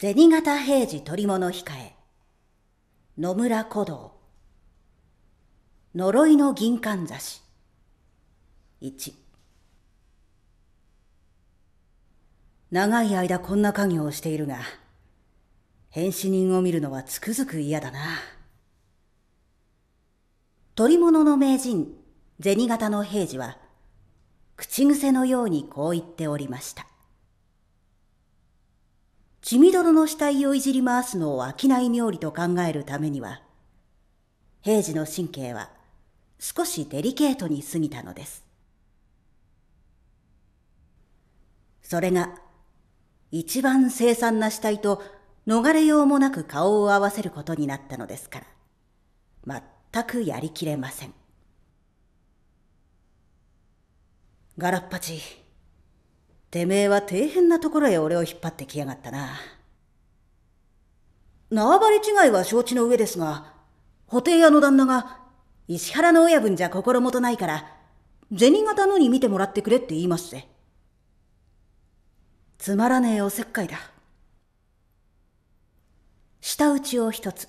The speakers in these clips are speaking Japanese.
銭形平次取物控え野村古道呪いの銀冠差し1長い間こんな家業をしているが変死人を見るのはつくづく嫌だな取り物の名人銭形の平次は口癖のようにこう言っておりました「血みどろの死体をいじり回すのを商い冥利と考えるためには、平治の神経は少しデリケートに過ぎたのです。それが、一番凄惨な死体と逃れようもなく顔を合わせることになったのですから、全くやりきれません。ガラッパチ。てめえは底辺なところへ俺を引っ張ってきやがったな。縄張り違いは承知の上ですが、補定屋の旦那が、石原の親分じゃ心もとないから、銭形のに見てもらってくれって言いますぜ。つまらねえおせっかいだ。舌打ちを一つ。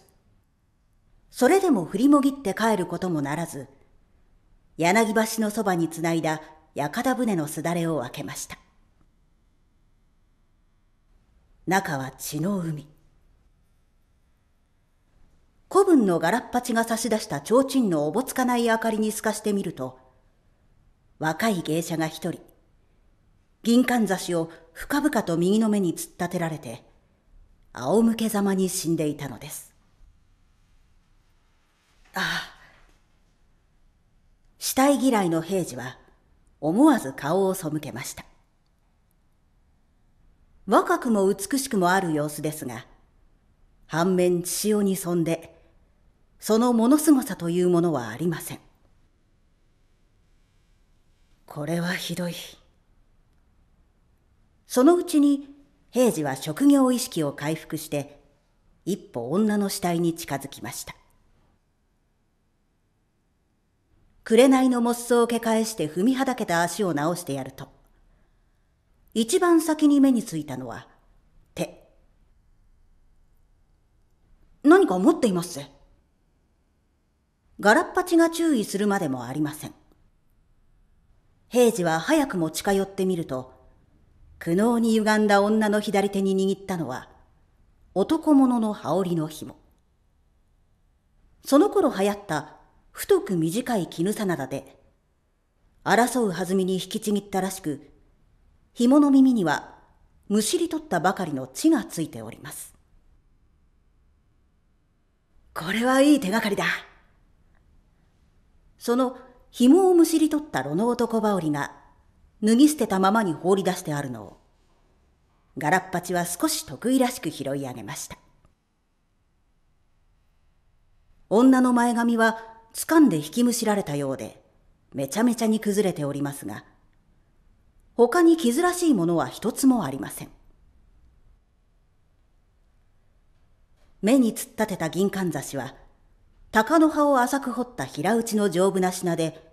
それでも振りもぎって帰ることもならず、柳橋のそばにつないだ屋形船のすだれを開けました。中は血の海。古文のガラッパチが差し出した提灯のおぼつかない明かりに透かしてみると、若い芸者が一人、銀冠差しを深々と右の目に突っ立てられて、仰向けざまに死んでいたのです。ああ。死体嫌いの平次は、思わず顔を背けました。若くも美しくもある様子ですが、反面血潮にそんで、そのものすごさというものはありません。これはひどい。そのうちに平次は職業意識を回復して、一歩女の死体に近づきました。紅のモッををけ返して踏みはだけた足を直してやると、一番先に目についたのは手。何か持っていますガラッパチが注意するまでもありません。平次は早くも近寄ってみると、苦悩に歪んだ女の左手に握ったのは、男物の羽織の紐。その頃流行った太く短い絹さなだで、争う弾みに引きちぎったらしく、紐の耳にはむしり取ったばかりの血がついておりますこれはいい手がかりだその紐をむしり取った炉の男羽織が脱ぎ捨てたままに放り出してあるのをガラッパチは少し得意らしく拾い上げました女の前髪は掴んで引きむしられたようでめちゃめちゃに崩れておりますが他に傷らしいものは一つもありません目に突っ立てた銀冠刺しは鷹の葉を浅く掘った平打ちの丈夫な品で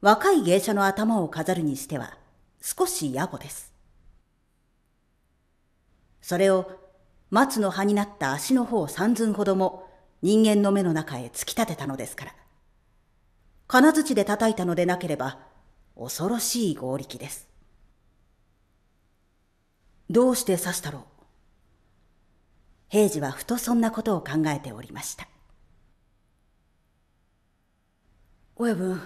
若い芸者の頭を飾るにしては少し野暮ですそれを松の葉になった足の方三寸ほども人間の目の中へ突き立てたのですから金槌で叩いたのでなければ恐ろしい合力ですどうして刺したろう平次はふとそんなことを考えておりました親分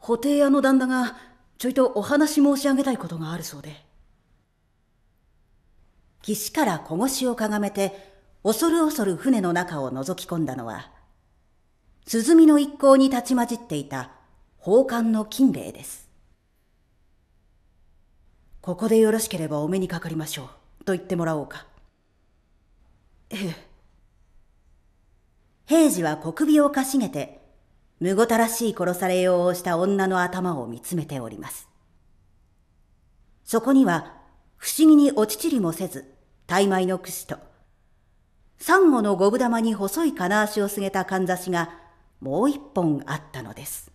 布袋屋の旦那がちょいとお話申し上げたいことがあるそうで岸から小腰をかがめて恐る恐る船の中を覗き込んだのは鼓の一行に立ち混じっていた宝冠の金兵衛ですここでよろしければお目にかかりましょうと言ってもらおうかええ平次は小首をかしげてむごたらしい殺されようをした女の頭を見つめておりますそこには不思議にお乳りもせず大枚の櫛とサンゴの五分玉に細い金足をすげたかんざしがもう一本あったのです